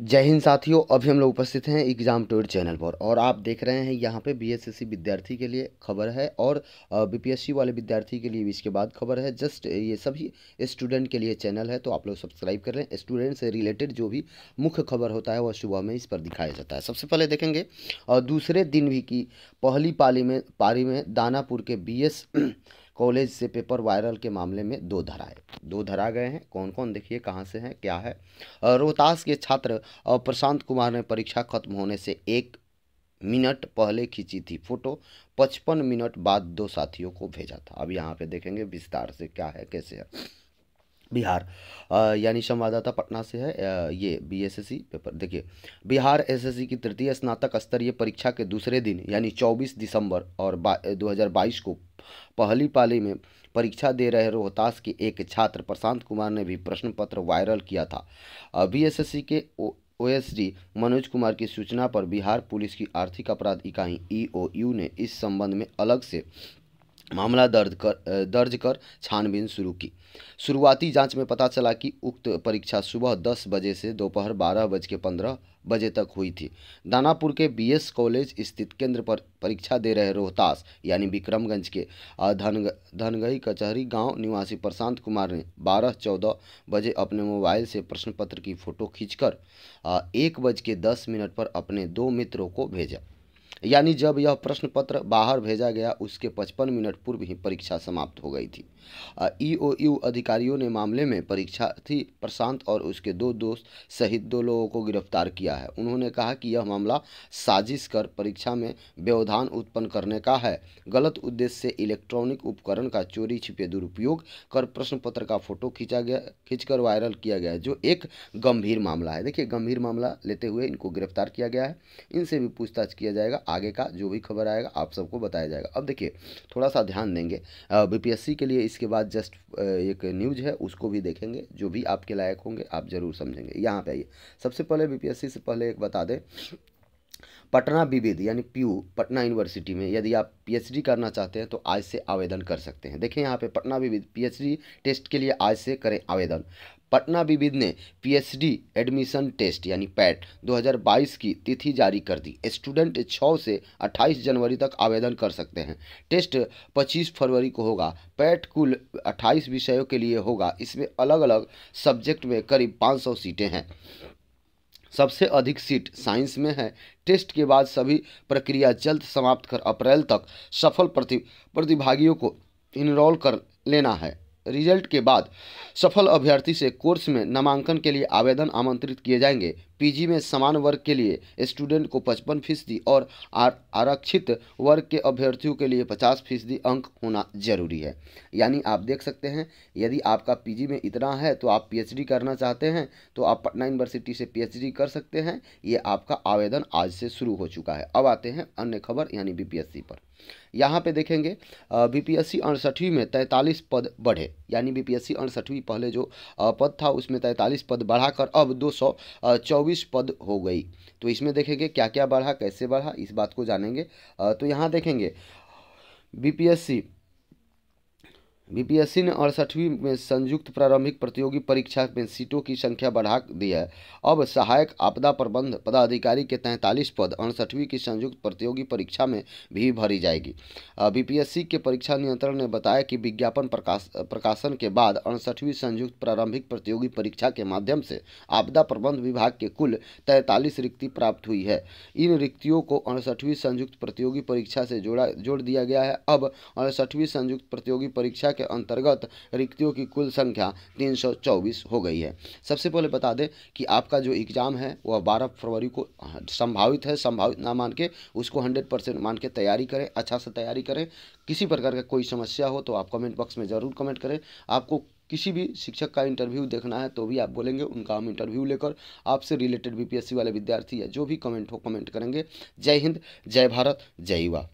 जय हिंद साथियों अभी हम लोग उपस्थित हैं एग्जाम टोर चैनल पर और आप देख रहे हैं यहाँ पे बीएसएससी विद्यार्थी के लिए खबर है और बीपीएससी वाले विद्यार्थी के लिए भी इसके बाद खबर है जस्ट ये सभी स्टूडेंट के लिए चैनल है तो आप लोग सब्सक्राइब कर लें स्टूडेंट से रिलेटेड जो भी मुख्य खबर होता है वह सुबह में इस पर दिखाया जाता है सबसे पहले देखेंगे और दूसरे दिन भी की पहली पाली में पारी में दानापुर के बी कॉलेज से पेपर वायरल के मामले में दो धाराएँ दो धरा गए हैं कौन कौन देखिए कहाँ से हैं क्या है रोहतास के छात्र प्रशांत कुमार ने परीक्षा खत्म होने से एक मिनट पहले खींची थी फोटो पचपन मिनट बाद दो साथियों को भेजा था अब यहाँ पे देखेंगे विस्तार से क्या है कैसे है बिहार यानी संवाददाता पटना से है आ, ये बीएसएससी e पेपर देखिए बिहार एसएससी e की तृतीय स्नातक स्तरीय परीक्षा के दूसरे दिन यानी 24 दिसंबर और 2022 को पहली पाली में परीक्षा दे रहे रोहतास के एक छात्र प्रशांत कुमार ने भी प्रश्न पत्र वायरल किया था अभी के ओएसडी मनोज कुमार की सूचना पर बिहार पुलिस की आर्थिक अपराध इकाई ईओयू ने इस संबंध में अलग से मामला दर्ज कर दर्ज कर छानबीन शुरू की शुरुआती जांच में पता चला कि उक्त परीक्षा सुबह 10 बजे से दोपहर बारह बज के पंद्रह बजे तक हुई थी दानापुर के बीएस कॉलेज स्थित केंद्र पर परीक्षा दे रहे रोहतास यानी विक्रमगंज के धन धनगई कचहरी गांव निवासी प्रशांत कुमार ने 12-14 बजे अपने मोबाइल से प्रश्न पत्र की फ़ोटो खींचकर एक बज के दस मिनट पर अपने दो मित्रों को भेजा यानी जब यह प्रश्न पत्र बाहर भेजा गया उसके 55 मिनट पूर्व ही परीक्षा समाप्त हो गई थी ईओयू e अधिकारियों ने मामले में परीक्षार्थी प्रशांत और उसके दो दोस्त सहित दो लोगों को गिरफ्तार किया है उन्होंने कहा कि यह मामला साजिश कर परीक्षा में व्यवधान उत्पन्न करने का है गलत उद्देश्य से इलेक्ट्रॉनिक उपकरण का चोरी छिपे दुरुपयोग कर प्रश्न पत्र का फोटो खींचा गया खींचकर वायरल किया गया जो एक गंभीर मामला है देखिए गंभीर मामला लेते हुए इनको गिरफ्तार किया गया है इनसे भी पूछताछ किया जाएगा जाएगा आगे का जो भी खबर आएगा आप सबको बताया जाएगा अब देखिए थोड़ा सा ध्यान देंगे बीपीएससी के लिए इसके बाद जस्ट एक न्यूज है उसको भी देखेंगे जो भी आपके लायक होंगे आप ज़रूर समझेंगे यहाँ पे आइए सबसे पहले बीपीएससी से पहले एक बता दें पटना विविध यानी पी पटना यूनिवर्सिटी में यदि आप पीएचडी करना चाहते हैं तो आज से आवेदन कर सकते हैं देखें यहाँ पे पटना विविध पीएचडी टेस्ट के लिए आज से करें आवेदन पटना विविद ने पीएचडी एडमिशन टेस्ट यानी पैट 2022 की तिथि जारी कर दी स्टूडेंट 6 से 28 जनवरी तक आवेदन कर सकते हैं टेस्ट 25 फरवरी को होगा पैट कुल 28 विषयों के लिए होगा इसमें अलग अलग सब्जेक्ट में करीब 500 सीटें हैं सबसे अधिक सीट साइंस में है टेस्ट के बाद सभी प्रक्रिया जल्द समाप्त कर अप्रैल तक सफल प्रति प्रतिभागियों को इनरोल कर लेना है रिजल्ट के बाद सफल अभ्यर्थी से कोर्स में नामांकन के लिए आवेदन आमंत्रित किए जाएंगे पीजी में समान वर्ग के लिए स्टूडेंट को पचपन फीसदी और आरक्षित वर्ग के अभ्यर्थियों के लिए पचास फीसदी अंक होना जरूरी है यानी आप देख सकते हैं यदि आपका पीजी में इतना है तो आप पीएचडी करना चाहते हैं तो आप पटना यूनिवर्सिटी से पीएचडी कर सकते हैं ये आपका आवेदन आज से शुरू हो चुका है अब आते हैं अन्य खबर यानी बी पर यहाँ पे देखेंगे बी बीपीएससी अड़सठवीं में तैंतालीस पद बढ़े यानी बीपीएससी अड़सठवीं पहले जो पद था उसमें तैंतालीस पद बढ़ाकर अब दो सौ चौबीस चौबीस पद हो गई तो इसमें देखेंगे क्या क्या बढ़ा कैसे बढ़ा इस बात को जानेंगे तो यहाँ देखेंगे बीपीएससी बीपीएससी ने अड़सठवीं में संयुक्त प्रारंभिक प्रतियोगी परीक्षा में सीटों की संख्या बढ़ा दी है अब सहायक आपदा प्रबंध पदाधिकारी के तैंतालीस पद अड़सठवीं की संयुक्त प्रतियोगी परीक्षा में भी भरी जाएगी बीपीएससी के परीक्षा नियंत्रण ने बताया कि विज्ञापन प्रकाश प्रकाशन के बाद अड़सठवीं संयुक्त प्रारंभिक प्रतियोगी परीक्षा के माध्यम से आपदा प्रबंध विभाग के कुल तैंतालीस रिक्ति प्राप्त हुई है इन रिक्तियों को अड़सठवीं संयुक्त प्रतियोगी परीक्षा से जोड़ा जोड़ दिया गया है अब अड़सठवीं संयुक्त प्रतियोगी परीक्षा के अंतर्गत रिक्तियों की कुल संख्या 324 हो गई है सबसे पहले बता दें कि आपका जो एग्ज़ाम है वह 12 फरवरी को संभावित है संभावित ना मान के उसको 100 परसेंट मान के तैयारी करें अच्छा से तैयारी करें किसी प्रकार का कोई समस्या हो तो आप कमेंट बॉक्स में ज़रूर कमेंट करें आपको किसी भी शिक्षक का इंटरव्यू देखना है तो भी आप बोलेंगे उनका हम इंटरव्यू लेकर आपसे रिलेटेड बीपीएससी वाले विद्यार्थी या जो भी कमेंट हो कमेंट करेंगे जय हिंद जय भारत जय युवा